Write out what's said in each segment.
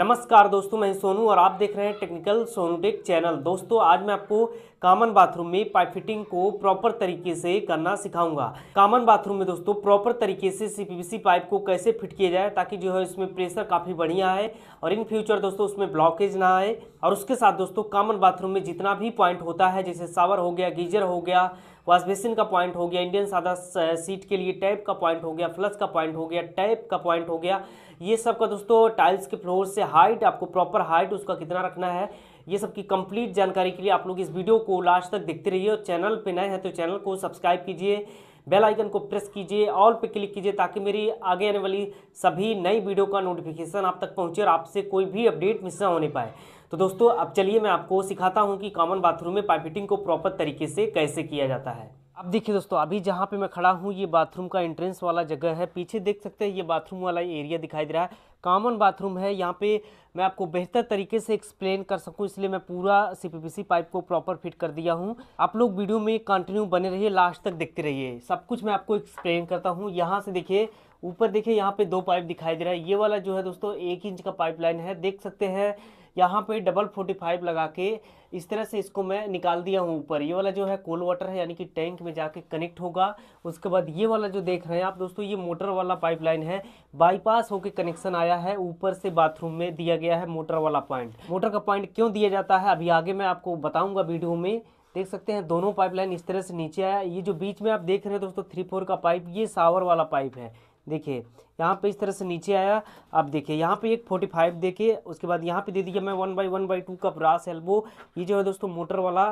नमस्कार दोस्तों मैं सोनू और आप देख रहे हैं टेक्निकल सोनू टेक चैनल दोस्तों आज मैं आपको कॉमन बाथरूम में पाइप फिटिंग को प्रॉपर तरीके से करना सिखाऊंगा कॉमन बाथरूम में दोस्तों प्रॉपर तरीके से सीपीवीसी पाइप को कैसे फिट किया जाए ताकि जो है इसमें प्रेशर काफ़ी बढ़िया है और इन फ्यूचर दोस्तों उसमें ब्लॉकेज ना आए और उसके साथ दोस्तों कॉमन बाथरूम में जितना भी पॉइंट होता है जैसे सावर हो गया गीजर हो गया वॉश बेसिन का पॉइंट हो गया इंडियन सादा सीट के लिए टैप का पॉइंट हो गया फ्लस का पॉइंट हो गया टैप का पॉइंट हो गया ये सब का दोस्तों टाइल्स के फ्लोर से हाइट आपको प्रॉपर हाइट उसका कितना रखना है ये सब की कंप्लीट जानकारी के लिए आप लोग इस वीडियो को लास्ट तक देखते रहिए और चैनल पर नए हैं तो चैनल को सब्सक्राइब कीजिए बेल आइकन को प्रेस कीजिए ऑल पे क्लिक कीजिए ताकि मेरी आगे आने वाली सभी नई वीडियो का नोटिफिकेशन आप तक पहुंचे और आपसे कोई भी अपडेट मिस ना होने पाए तो दोस्तों अब चलिए मैं आपको सिखाता हूँ कि कॉमन बाथरूम में पाइप फिटिंग को प्रॉपर तरीके से कैसे किया जाता है अब देखिए दोस्तों अभी जहाँ पे मैं खड़ा हूँ ये बाथरूम का एंट्रेंस वाला जगह है पीछे देख सकते हैं ये बाथरूम वाला एरिया दिखाई दे रहा है कॉमन बाथरूम है यहाँ पे मैं आपको बेहतर तरीके से एक्सप्लेन कर सकूँ इसलिए मैं पूरा सी पाइप को प्रॉपर फिट कर दिया हूँ आप लोग वीडियो में कंटिन्यू बने रहिए लास्ट तक देखते रहिए सब कुछ मैं आपको एक्सप्लेन करता हूँ यहाँ से देखिए ऊपर देखिए यहाँ पे दो पाइप दिखाई दे रहा है ये वाला जो है दोस्तों एक इंच का पाइप है देख सकते हैं यहाँ पे डबल फोर्टी फाइव लगा के इस तरह से इसको मैं निकाल दिया हूँ ऊपर ये वाला जो है कोल वाटर है यानी कि टैंक में जाके कनेक्ट होगा उसके बाद ये वाला जो देख रहे हैं आप दोस्तों ये मोटर वाला पाइपलाइन है बाईपास होके कनेक्शन आया है ऊपर से बाथरूम में दिया गया है मोटर वाला पॉइंट मोटर का पॉइंट क्यों दिया जाता है अभी आगे मैं आपको बताऊँगा वीडियो में देख सकते हैं दोनों पाइपलाइन इस तरह से नीचे आया ये जो बीच में आप देख रहे हैं दोस्तों थ्री फोर का पाइप ये सावर वाला पाइप है देखिए यहाँ पे इस तरह से नीचे आया अब देखिए यहाँ पे एक फोर्टी फाइव देखिए उसके बाद यहाँ पे दे दिया मैं one by one by two का ब्रास एल्बो ये जो है दोस्तों मोटर वाला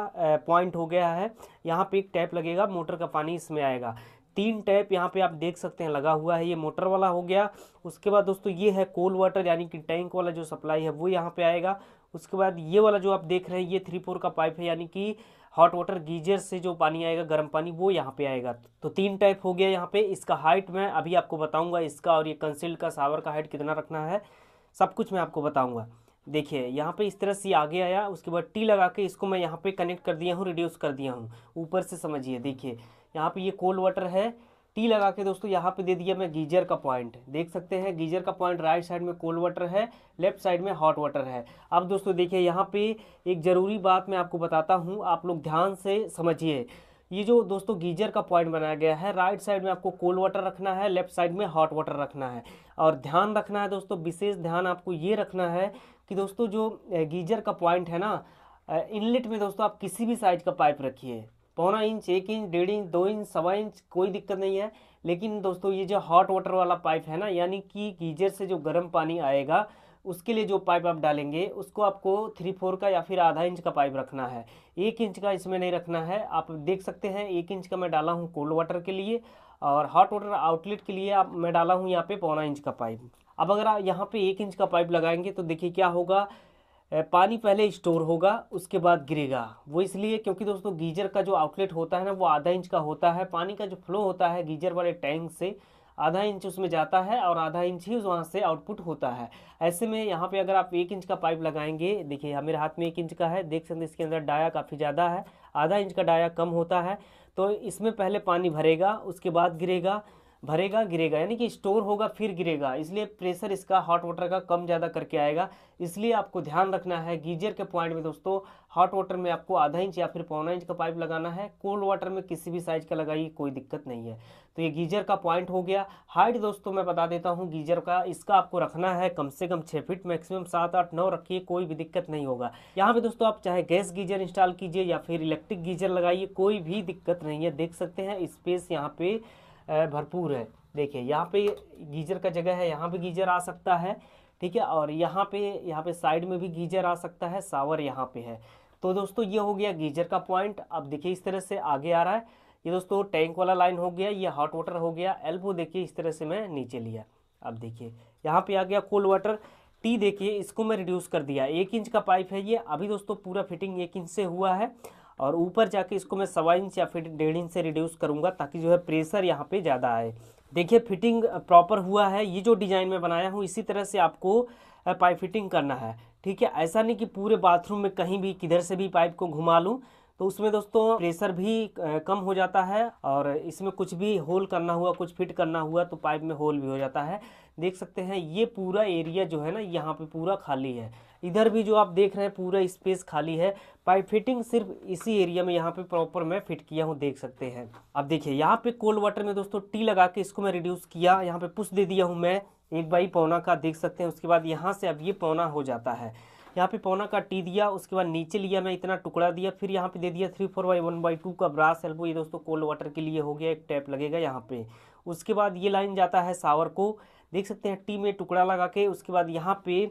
पॉइंट हो गया है यहाँ पे एक टैप लगेगा मोटर का पानी इसमें आएगा तीन टैप यहाँ पे आप देख सकते हैं लगा हुआ है ये मोटर वाला हो गया उसके बाद दोस्तों ये है कोल वाटर यानी कि टैंक वाला जो सप्लाई है वो यहाँ पे आएगा उसके बाद ये वाला जो आप देख रहे हैं ये थ्री फोर का पाइप है यानी कि हॉट वाटर गीजर से जो पानी आएगा गर्म पानी वो यहाँ पे आएगा तो तीन टाइप हो गया यहाँ पे इसका हाइट मैं अभी आपको बताऊंगा इसका और ये कंसील्ड का सावर का हाइट कितना रखना है सब कुछ मैं आपको बताऊंगा देखिए यहाँ पे इस तरह से आगे आया उसके बाद टी लगा के इसको मैं यहाँ पे कनेक्ट कर दिया हूँ रिड्यूस कर दिया हूँ ऊपर से समझिए देखिए यहाँ पे ये कोल्ड वाटर है टी लगा के दोस्तों यहाँ पे दे दिया मैं गीजर का पॉइंट देख सकते हैं गीजर का पॉइंट राइट साइड में कोल्ड वाटर है लेफ्ट साइड में हॉट वाटर है अब दोस्तों देखिए यहाँ पे एक ज़रूरी बात मैं आपको बताता हूँ आप लोग ध्यान से समझिए ये जो दोस्तों गीजर का पॉइंट बनाया गया है राइट साइड में आपको कोल्ड वाटर रखना है लेफ्ट साइड में हॉट वाटर रखना है और ध्यान रखना है दोस्तों विशेष ध्यान आपको ये रखना है कि दोस्तों जो गीजर का पॉइंट है ना इनलेट में दोस्तों आप किसी भी साइज का पाइप रखिए पौना इंच एक इंच डेढ़ इंच दो इंच सवा इंच कोई दिक्कत नहीं है लेकिन दोस्तों ये जो हॉट वाटर वाला पाइप है ना यानी कि गीजर से जो गर्म पानी आएगा उसके लिए जो पाइप आप डालेंगे उसको आपको थ्री फोर का या फिर आधा इंच का पाइप रखना है एक इंच का इसमें नहीं रखना है आप देख सकते हैं एक इंच का मैं डाला हूँ कोल्ड वाटर के लिए और हॉट वाटर आउटलेट के लिए आप मैं डाला हूँ यहाँ पे पौना इंच का पाइप अब अगर आप यहाँ पे एक इंच का पाइप लगाएंगे तो देखिए क्या होगा पानी पहले स्टोर होगा उसके बाद गिरेगा वो इसलिए क्योंकि दोस्तों गीजर का जो आउटलेट होता है ना वो आधा इंच का होता है पानी का जो फ्लो होता है गीजर वाले टैंक से आधा इंच उसमें जाता है और आधा इंच ही वहाँ से आउटपुट होता है ऐसे में यहाँ पे अगर आप एक इंच का पाइप लगाएंगे देखिए मेरे हाथ में एक इंच का है देख सकते हैं इसके अंदर डाया काफ़ी ज़्यादा है आधा इंच का डाया कम होता है तो इसमें पहले पानी भरेगा उसके बाद गिरेगा भरेगा गिरेगा यानी कि स्टोर होगा फिर गिरेगा इसलिए प्रेशर इसका हॉट वाटर का कम ज़्यादा करके आएगा इसलिए आपको ध्यान रखना है गीजर के पॉइंट में दोस्तों हॉट वाटर में आपको आधा इंच या फिर पौना इंच का पाइप लगाना है कोल्ड वाटर में किसी भी साइज़ का लगाइए कोई दिक्कत नहीं है तो ये गीजर का पॉइंट हो गया हाइट दोस्तों मैं बता देता हूँ गीजर का इसका आपको रखना है कम से कम छः फिट मैक्सिमम सात आठ नौ रखिए कोई भी दिक्कत नहीं होगा यहाँ पे दोस्तों आप चाहे गैस गीजर इंस्टॉल कीजिए या फिर इलेक्ट्रिक गीजर लगाइए कोई भी दिक्कत नहीं है देख सकते हैं स्पेस यहाँ पे भरपूर है देखिए यहाँ पे गीजर का जगह है यहाँ पे गीजर आ सकता है ठीक है और यहाँ पे यहाँ पे साइड में भी गीजर आ सकता है सावर यहाँ पे है तो दोस्तों ये हो गया गीजर का पॉइंट अब देखिए इस तरह से आगे आ रहा है ये दोस्तों टैंक वाला लाइन हो गया ये हॉट वाटर हो गया एल्बो देखिए इस तरह से मैं नीचे लिया अब देखिए यहाँ पे आ गया कोल्ड वाटर टी देखिए इसको मैं रिड्यूस कर दिया एक इंच का पाइप है ये अभी दोस्तों पूरा फिटिंग एक इंच से हुआ है और ऊपर जाके इसको मैं सवा इंच या फिर डेढ़ इंच से रिड्यूस करूँगा ताकि जो है प्रेशर यहाँ पे ज़्यादा आए देखिए फिटिंग प्रॉपर हुआ है ये जो डिज़ाइन मैं बनाया हूँ इसी तरह से आपको पाइप फिटिंग करना है ठीक है ऐसा नहीं कि पूरे बाथरूम में कहीं भी किधर से भी पाइप को घुमा लूँ तो उसमें दोस्तों प्रेशर भी कम हो जाता है और इसमें कुछ भी होल करना हुआ कुछ फिट करना हुआ तो पाइप में होल भी हो जाता है देख सकते हैं ये पूरा एरिया जो है ना यहाँ पे पूरा खाली है इधर भी जो आप देख रहे हैं पूरा स्पेस खाली है पाइप फिटिंग सिर्फ इसी एरिया में यहाँ पे प्रॉपर मैं फिट किया हूँ देख सकते हैं अब देखिए यहाँ पे कोल्ड वाटर में दोस्तों टी लगा के इसको मैं रिड्यूस किया यहाँ पे पुश दे दिया हूँ मैं एक बाई पौना का देख सकते हैं उसके बाद यहाँ से अब ये पौना हो जाता है यहाँ पे पौना का टी दिया उसके बाद नीचे लिया मैं इतना टुकड़ा दिया फिर यहाँ पे दे दिया three four by one by two का ब्रास एल्बो ये दोस्तों कोल्ड वाटर के लिए हो गया एक टैप लगेगा यहाँ पे उसके बाद ये लाइन जाता है सावर को देख सकते हैं टी में टुकड़ा लगा के उसके बाद यहाँ पे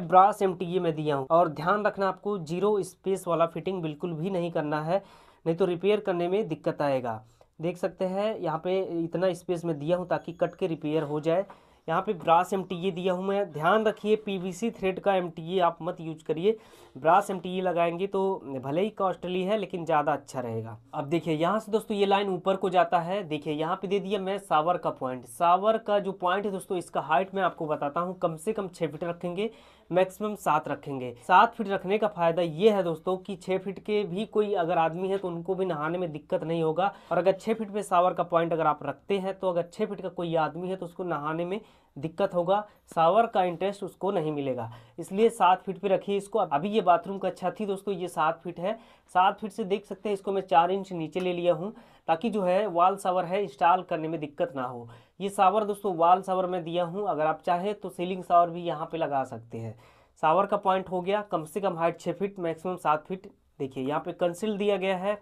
ब्रास एम टी ये में दिया हूँ और ध्यान रखना आपको जीरो स्पेस वाला फिटिंग बिल्कुल भी नहीं करना है नहीं तो रिपेयर करने में दिक्कत आएगा देख सकते हैं यहाँ पे इतना स्पेस में दिया हूँ ताकि कट के रिपेयर हो जाए यहाँ पे ब्रास एम दिया हूँ मैं ध्यान रखिए पीवीसी थ्रेड का एम आप मत यूज करिए ब्रास एम लगाएंगे तो भले ही कॉस्टली है लेकिन ज़्यादा अच्छा रहेगा अब देखिए यहाँ से दोस्तों ये लाइन ऊपर को जाता है देखिए यहाँ पे दे दिया मैं सावर का पॉइंट सावर का जो पॉइंट है दोस्तों इसका हाइट मैं आपको बताता हूँ कम से कम छः फीट रखेंगे मैक्सिमम सात रखेंगे सात फीट रखने का फायदा ये है दोस्तों कि छः फीट के भी कोई अगर आदमी है तो उनको भी नहाने में दिक्कत नहीं होगा और अगर छः फीट पे सावर का पॉइंट अगर आप रखते हैं तो अगर छः फीट का कोई आदमी है तो उसको नहाने में दिक्कत होगा सावर का इंटरेस्ट उसको नहीं मिलेगा इसलिए सात फीट पे रखिए इसको अभी ये बाथरूम का छत ही दोस्तों ये सात फीट है सात फीट से देख सकते हैं इसको मैं चार इंच नीचे ले लिया हूँ ताकि जो है वाल सावर है इंस्टॉल करने में दिक्कत ना हो ये सावर दोस्तों वाल सावर में दिया हूँ अगर आप चाहें तो सीलिंग सावर भी यहाँ पे लगा सकते हैं सावर का पॉइंट हो गया कम से कम हाइट छः फिट मैक्सिमम सात फिट देखिए यहाँ पे कंसील दिया गया है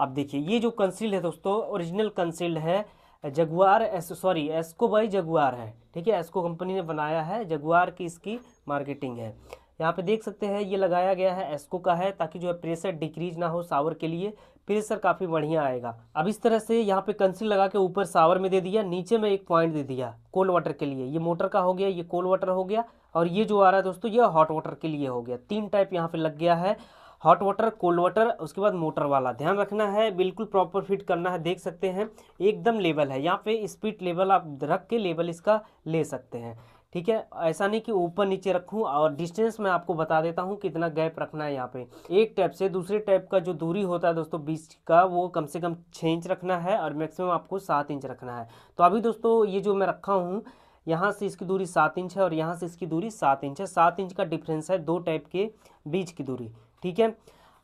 अब देखिए ये जो कंसील है दोस्तों ओरिजिनल कंसील्ड है Jaguar S sorry Essco by Jaguar है ठीक है एस्को कंपनी ने बनाया है जगुआर की इसकी मार्केटिंग है यहाँ पे देख सकते हैं ये लगाया गया है एस्को का है ताकि जो है प्रेशर डिक्रीज ना हो सावर के लिए प्रेशर काफ़ी बढ़िया आएगा अब इस तरह से यहाँ पे कंसिल लगा के ऊपर सावर में दे दिया नीचे में एक पॉइंट दे दिया कोल्ड वाटर के लिए ये मोटर का हो गया ये कोल्ड वाटर हो गया और ये जो आ रहा है दोस्तों ये हॉट वाटर के लिए हो गया तीन टाइप यहाँ पे लग गया है हॉट वाटर कोल्ड वाटर उसके बाद मोटर वाला ध्यान रखना है बिल्कुल प्रॉपर फिट करना है देख सकते हैं एकदम लेवल है यहाँ पे स्पीड लेवल आप रख के लेवल इसका ले सकते हैं ठीक है ऐसा नहीं कि ऊपर नीचे रखूं और डिस्टेंस मैं आपको बता देता हूं कितना गैप रखना है यहाँ पे एक टैप से दूसरे टैप का जो दूरी होता है दोस्तों बीच का वो कम से कम छः इंच रखना है और मैक्सिमम आपको सात इंच रखना है तो अभी दोस्तों ये जो मैं रखा हूँ यहाँ से इसकी दूरी सात इंच है और यहाँ से इसकी दूरी सात इंच है सात इंच का डिफरेंस है दो टैप के बीच की दूरी ठीक है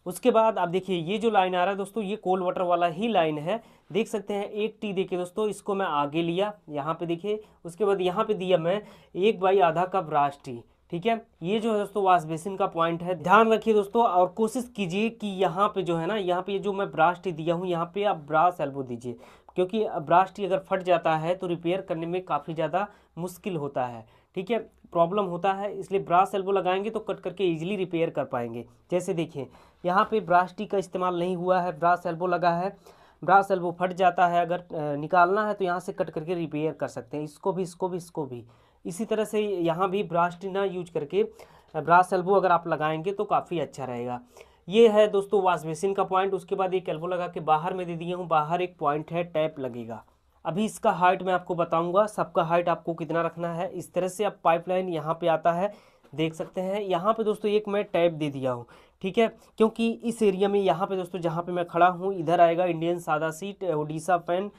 उसके बाद आप देखिए ये जो लाइन आ रहा है दोस्तों ये कोल्ड वाटर वाला ही लाइन है देख सकते हैं एक टी देखिए दोस्तों इसको मैं आगे लिया यहाँ पे देखिए उसके बाद यहाँ पे दिया मैं एक बाई आधा कप राष्ट्रीय टी ठीक है ये जो है दोस्तों वाश बेसिन का पॉइंट है ध्यान रखिए दोस्तों और कोशिश कीजिए कि यहाँ पे जो है ना यहाँ पे जो मैं ब्राश टी दिया हूँ यहाँ पे आप ब्रास एल्बो दीजिए क्योंकि ब्राश टी अगर फट जाता है तो रिपेयर करने में काफ़ी ज़्यादा मुश्किल होता है ठीक है प्रॉब्लम होता है इसलिए ब्रास एल्बो लगाएंगे तो कट करके ईजिली रिपेयर कर पाएंगे जैसे देखिए यहाँ पर ब्राश टी का इस्तेमाल नहीं हुआ है ब्रास एल्बो लगा है ब्रास एल्बो फट जाता है अगर निकालना है तो यहाँ से कट करके रिपेयर कर सकते हैं इसको भी इसको भी इसको भी इसी तरह से यहाँ भी ब्रास्टिना यूज करके ब्रास एल्बो अगर आप लगाएंगे तो काफ़ी अच्छा रहेगा ये है दोस्तों वाश बेसिन का पॉइंट उसके बाद एक एल्बो लगा के बाहर में दे दिए हूँ बाहर एक पॉइंट है टैप लगेगा अभी इसका हाइट मैं आपको बताऊंगा सबका हाइट आपको कितना रखना है इस तरह से अब पाइपलाइन यहाँ पे आता है देख सकते हैं यहाँ पे दोस्तों एक मैं टैब दे दिया हूँ ठीक है क्योंकि इस एरिया में यहाँ पे दोस्तों जहाँ पे मैं खड़ा हूँ इधर आएगा इंडियन सादा सीट ओडिशा पेन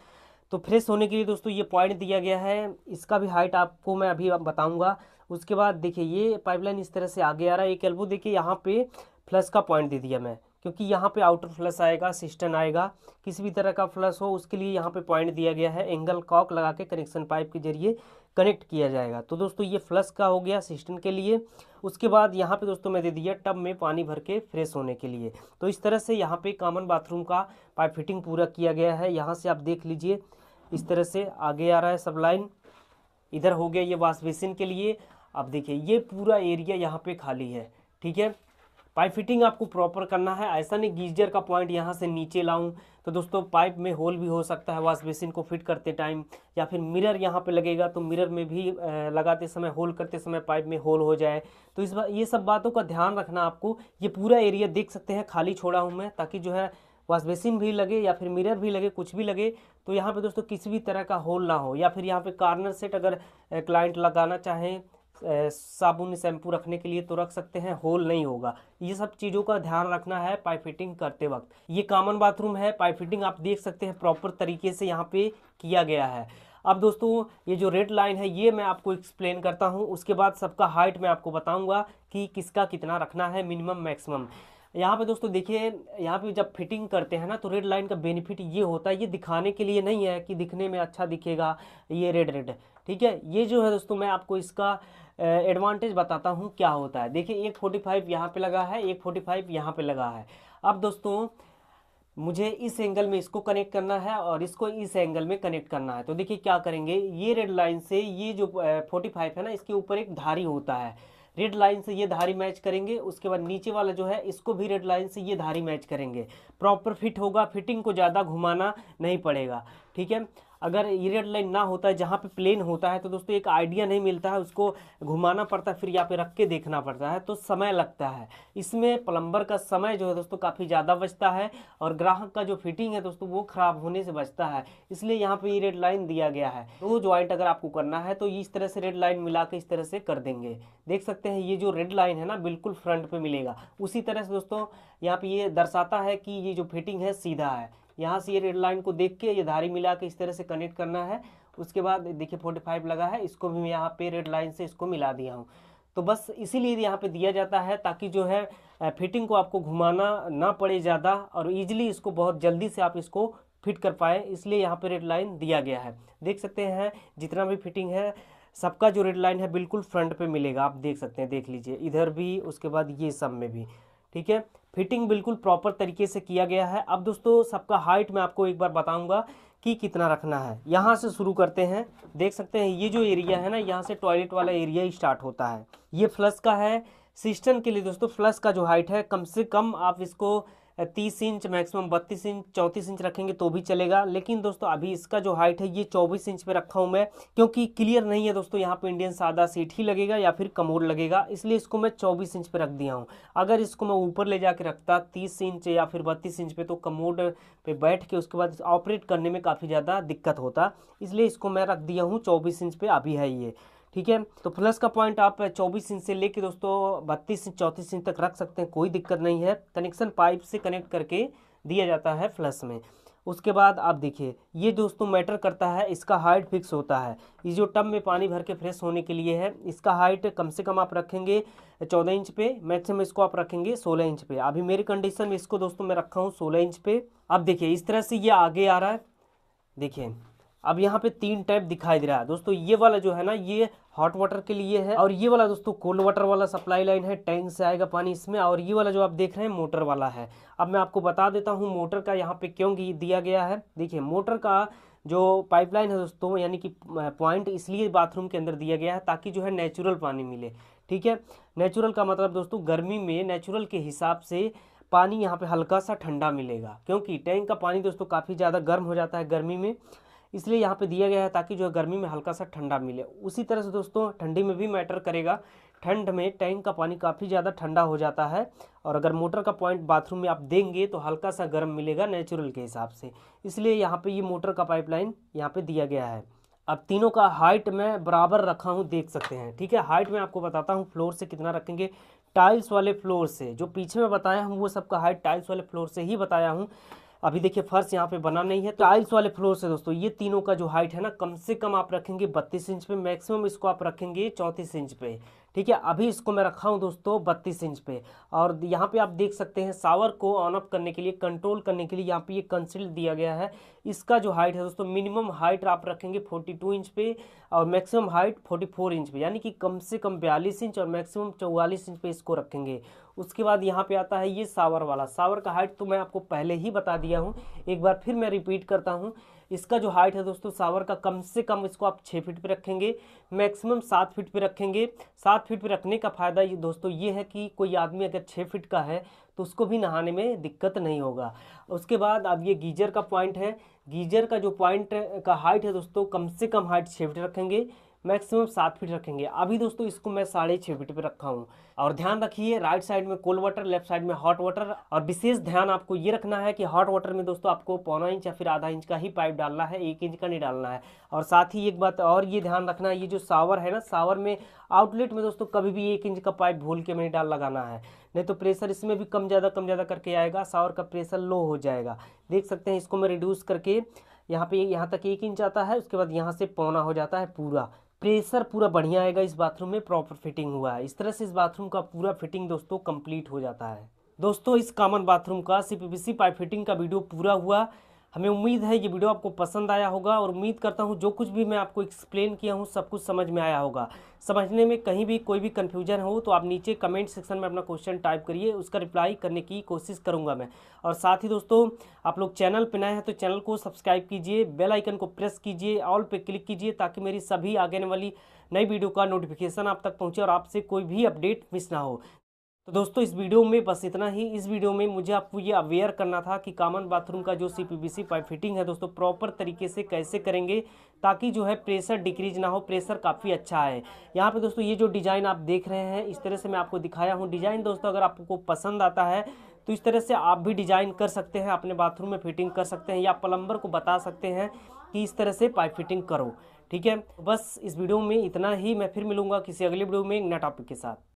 तो फ्रेश होने के लिए दोस्तों ये पॉइंट दिया गया है इसका भी हाइट आपको मैं अभी बताऊँगा उसके बाद देखिए ये पाइपलाइन इस तरह से आगे आ रहा है एक एल्बो देखिए यहाँ पे फ्लस का पॉइंट दे दिया मैं क्योंकि यहाँ पे आउटर फ्लस आएगा सिस्टन आएगा किसी भी तरह का फ्लस हो उसके लिए यहाँ पे पॉइंट दिया गया है एंगल कॉक लगा के कनेक्शन पाइप के जरिए कनेक्ट किया जाएगा तो दोस्तों ये फ्लश का हो गया सिस्टम के लिए उसके बाद यहाँ पे दोस्तों मैं दे दिया टब में पानी भर के फ्रेश होने के लिए तो इस तरह से यहाँ पे कॉमन बाथरूम का पाइप फिटिंग पूरा किया गया है यहाँ से आप देख लीजिए इस तरह से आगे आ रहा है सब लाइन इधर हो गया ये वाश बेसिन के लिए आप देखिए ये पूरा एरिया यहाँ पर खाली है ठीक है पाइप फिटिंग आपको प्रॉपर करना है ऐसा नहीं गीजर का पॉइंट यहाँ से नीचे लाऊं तो दोस्तों पाइप में होल भी हो सकता है वॉश बेसिन को फिट करते टाइम या फिर मिरर यहाँ पे लगेगा तो मिरर में भी लगाते समय होल करते समय पाइप में होल हो जाए तो इस बात ये सब बातों का ध्यान रखना आपको ये पूरा एरिया देख सकते हैं खाली छोड़ा हूँ मैं ताकि जो है वॉश बेसिन भी लगे या फिर मिरर भी लगे कुछ भी लगे तो यहाँ पे दोस्तों किसी भी तरह का होल ना हो या फिर यहाँ पे कार्नर सेट अगर क्लाइंट लगाना चाहें साबुन शैम्पू रखने के लिए तो रख सकते हैं होल नहीं होगा ये सब चीज़ों का ध्यान रखना है पाइप फिटिंग करते वक्त ये कॉमन बाथरूम है पाइप फिटिंग आप देख सकते हैं प्रॉपर तरीके से यहाँ पे किया गया है अब दोस्तों ये जो रेड लाइन है ये मैं आपको एक्सप्लेन करता हूँ उसके बाद सबका हाइट मैं आपको बताऊँगा कि किसका कितना रखना है मिनिमम मैक्सिमम यहाँ पे दोस्तों देखिए यहाँ पे जब फिटिंग करते हैं ना तो रेड लाइन का बेनिफिट ये होता है ये दिखाने के लिए नहीं है कि दिखने में अच्छा दिखेगा ये रेड रेड ठीक है ये जो है दोस्तों मैं आपको इसका एडवांटेज बताता हूँ क्या होता है देखिए एक फोर्टी फाइव यहाँ पर लगा है एक फोर्टी फाइव यहाँ पर लगा है अब दोस्तों मुझे इस एंगल में इसको कनेक्ट करना है और इसको इस एंगल में कनेक्ट करना है तो देखिए क्या करेंगे ये रेड लाइन से ये जो फोर्टी फाइव है ना इसके ऊपर एक धारी होता है रेड लाइन से ये धारी मैच करेंगे उसके बाद नीचे वाला जो है इसको भी रेड लाइन से ये धारी मैच करेंगे प्रॉपर फिट होगा फिटिंग को ज़्यादा घुमाना नहीं पड़ेगा ठीक है अगर इरेड लाइन ना होता है जहाँ पे प्लेन होता है तो दोस्तों एक आइडिया नहीं मिलता है उसको घुमाना पड़ता है फिर यहाँ पे रख के देखना पड़ता है तो समय लगता है इसमें प्लम्बर का समय जो है दोस्तों काफ़ी ज़्यादा बचता है और ग्राहक का जो फिटिंग है दोस्तों वो ख़राब होने से बचता है इसलिए यहाँ पर ये रेड लाइन दिया गया है वो ज्वाइंट अगर आपको करना है तो इस तरह से रेड लाइन मिला के इस तरह से कर देंगे देख सकते हैं ये जो रेड लाइन है ना बिल्कुल फ्रंट पर मिलेगा उसी तरह से दोस्तों यहाँ पर ये दर्शाता है कि ये जो फिटिंग है सीधा है यहाँ से ये रेड लाइन को देख के ये धारी मिला के इस तरह से कनेक्ट करना है उसके बाद देखिए 45 लगा है इसको भी मैं यहाँ पे रेड लाइन से इसको मिला दिया हूँ तो बस इसीलिए यहाँ पे दिया जाता है ताकि जो है फिटिंग को आपको घुमाना ना पड़े ज़्यादा और ईजिली इसको बहुत जल्दी से आप इसको फिट कर पाए इसलिए यहाँ पे रेड लाइन दिया गया है देख सकते हैं जितना भी फिटिंग है सबका जो रेड लाइन है बिल्कुल फ्रंट पे मिलेगा आप देख सकते हैं देख लीजिए इधर भी उसके बाद ये सब में भी ठीक है फिटिंग बिल्कुल प्रॉपर तरीके से किया गया है अब दोस्तों सबका हाइट मैं आपको एक बार बताऊंगा कि कितना रखना है यहाँ से शुरू करते हैं देख सकते हैं ये जो एरिया है ना यहाँ से टॉयलेट वाला एरिया स्टार्ट होता है ये फ्लस का है सिस्टम के लिए दोस्तों फ्लस का जो हाइट है कम से कम आप इसको तीस इंच मैक्सिमम बत्तीस इंच चौंतीस इंच रखेंगे तो भी चलेगा लेकिन दोस्तों अभी इसका जो हाइट है ये चौबीस इंच पे रखा हूँ मैं क्योंकि क्लियर नहीं है दोस्तों यहाँ पे इंडियन सादा सीट ही लगेगा या फिर कमोड लगेगा इसलिए इसको मैं चौबीस इंच पे रख दिया हूँ अगर इसको मैं ऊपर ले जाके रखता तीस इंच या फिर बत्तीस इंच पे तो कमोड पे बैठ के उसके बाद ऑपरेट करने में काफ़ी ज़्यादा दिक्कत होता इसलिए इसको मैं रख दिया हूँ चौबीस इंच पे अभी है ये ठीक है तो प्लस का पॉइंट आप 24 इंच से लेके दोस्तों 32 इंच चौंतीस इंच तक रख सकते हैं कोई दिक्कत नहीं है कनेक्शन पाइप से कनेक्ट करके दिया जाता है फ्लस में उसके बाद आप देखिए ये दोस्तों मैटर करता है इसका हाइट फिक्स होता है ये जो टब में पानी भर के फ्रेश होने के लिए है इसका हाइट कम से कम आप रखेंगे चौदह इंच पे मैक्सिमम इसको आप रखेंगे सोलह इंच पे अभी मेरी कंडीशन में इसको दोस्तों मैं रखा हूँ सोलह इंच पे अब देखिए इस तरह से ये आगे आ रहा है देखिए अब यहाँ पे तीन टाइप दिखाई दे रहा है दोस्तों ये वाला जो है ना ये हॉट वाटर के लिए है और ये वाला दोस्तों कोल्ड वाटर वाला सप्लाई लाइन है टैंक से आएगा पानी इसमें और ये वाला जो आप देख रहे हैं मोटर वाला है अब मैं आपको बता देता हूँ मोटर का यहाँ पे क्यों दिया गया है देखिए मोटर का जो पाइपलाइन है दोस्तों यानी कि पॉइंट इसलिए बाथरूम के अंदर दिया गया है ताकि जो है नेचुरल पानी मिले ठीक है नेचुरल का मतलब दोस्तों गर्मी में नेचुरल के हिसाब से पानी यहाँ पे हल्का सा ठंडा मिलेगा क्योंकि टैंक का पानी दोस्तों काफ़ी ज़्यादा गर्म हो जाता है गर्मी में इसलिए यहाँ पे दिया गया है ताकि जो है गर्मी में हल्का सा ठंडा मिले उसी तरह से दोस्तों ठंडी में भी मैटर करेगा ठंड में टैंक का पानी काफ़ी ज़्यादा ठंडा हो जाता है और अगर मोटर का पॉइंट बाथरूम में आप देंगे तो हल्का सा गर्म मिलेगा नेचुरल के हिसाब से इसलिए यहाँ पर ये मोटर का पाइपलाइन यहाँ पर दिया गया है अब तीनों का हाइट मैं बराबर रखा हूँ देख सकते हैं ठीक है हाइट में आपको बताता हूँ फ्लोर से कितना रखेंगे टाइल्स वाले फ्लोर से जो पीछे में बताया हूँ वो सबका हाइट टाइल्स वाले फ्लोर से ही बताया हूँ अभी देखिए फर्श यहाँ पे बना नहीं है टाइल्स वाले फ्लोर से दोस्तों ये तीनों का जो हाइट है ना कम से कम आप रखेंगे बत्तीस इंच पे मैक्सिमम इसको आप रखेंगे चौंतीस इंच पे ठीक है अभी इसको मैं रखा हूँ दोस्तों बत्तीस इंच पे और यहाँ पे आप देख सकते हैं सावर को ऑन ऑफ करने के लिए कंट्रोल करने के लिए यहाँ पे ये कंसिल दिया गया है इसका जो हाइट है दोस्तों मिनिमम हाइट आप रखेंगे फोर्टी टू इंच पे और maximum height forty four inch पे यानी कि कम से कम बयालीस इंच और मैक्सिमम चौवालीस इंच पे इसको रखेंगे उसके बाद यहाँ पे आता है ये सावर वाला सावर का हाइट तो मैं आपको पहले ही बता दिया हूँ एक बार फिर मैं रिपीट करता हूँ इसका जो हाइट है दोस्तों सावर का कम से कम इसको आप छः फीट पे रखेंगे मैक्सिमम सात फीट पे रखेंगे सात फीट पे रखने का फ़ायदा ये दोस्तों ये है कि कोई आदमी अगर अगर छः फिट का है तो उसको भी नहाने में दिक्कत नहीं होगा उसके बाद अब ये गीजर का पॉइंट है गीजर का जो पॉइंट का हाइट है दोस्तों कम से कम हाइट छः फिट रखेंगे मैक्सिमम सात फीट रखेंगे अभी दोस्तों इसको मैं साढ़े छः फीट पर रखा हूँ और ध्यान रखिए राइट साइड में कोल्ड वाटर लेफ्ट साइड में हॉट वाटर और विशेष ध्यान आपको ये रखना है कि हॉट वाटर में दोस्तों आपको पौना इंच या फिर आधा इंच का ही पाइप डालना है एक इंच का नहीं डालना है और साथ ही एक बात और ये ध्यान रखना है ये जो सावर है ना सावर में आउटलेट में दोस्तों कभी भी एक इंच का पाइप भूल के मैंने डाल लगाना है नहीं तो प्रेशर इसमें भी कम ज़्यादा कम ज़्यादा करके आएगा सावर का प्रेशर लो हो जाएगा देख सकते हैं इसको मैं रिड्यूस करके यहाँ पे यहाँ तक एक इंच आता है उसके बाद यहाँ से पौना हो जाता है पूरा प्रेशर पूरा बढ़िया आएगा इस बाथरूम में प्रॉपर फिटिंग हुआ है इस तरह से इस बाथरूम का पूरा फिटिंग दोस्तों कंप्लीट हो जाता है दोस्तों इस कॉमन बाथरूम का सी पी पाइप फिटिंग का वीडियो पूरा हुआ हमें उम्मीद है ये वीडियो आपको पसंद आया होगा और उम्मीद करता हूँ जो कुछ भी मैं आपको एक्सप्लेन किया हूँ सब कुछ समझ में आया होगा समझने में कहीं भी कोई भी कन्फ्यूजन हो तो आप नीचे कमेंट सेक्शन में अपना क्वेश्चन टाइप करिए उसका रिप्लाई करने की कोशिश करूँगा मैं और साथ ही दोस्तों आप लोग चैनल पर नए हैं तो चैनल को सब्सक्राइब कीजिए बेल आइकन को प्रेस कीजिए ऑल पर क्लिक कीजिए ताकि मेरी सभी आगे आने वाली नई वीडियो का नोटिफिकेशन आप तक पहुँचे और आपसे कोई भी अपडेट मिस ना हो तो दोस्तों इस वीडियो में बस इतना ही इस वीडियो में मुझे आपको ये अवेयर करना था कि कॉमन बाथरूम का जो सी पी पाइप फिटिंग है दोस्तों प्रॉपर तरीके से कैसे करेंगे ताकि जो है प्रेशर डिक्रीज ना हो प्रेशर काफ़ी अच्छा है यहाँ पे दोस्तों ये जो डिज़ाइन आप देख रहे हैं इस तरह से मैं आपको दिखाया हूँ डिज़ाइन दोस्तों अगर आपको पसंद आता है तो इस तरह से आप भी डिज़ाइन कर सकते हैं अपने बाथरूम में फिटिंग कर सकते हैं या प्लम्बर को बता सकते हैं कि इस तरह से पाइप फिटिंग करो ठीक है बस इस वीडियो में इतना ही मैं फिर मिलूंगा किसी अगले वीडियो में एक नया टॉपिक के साथ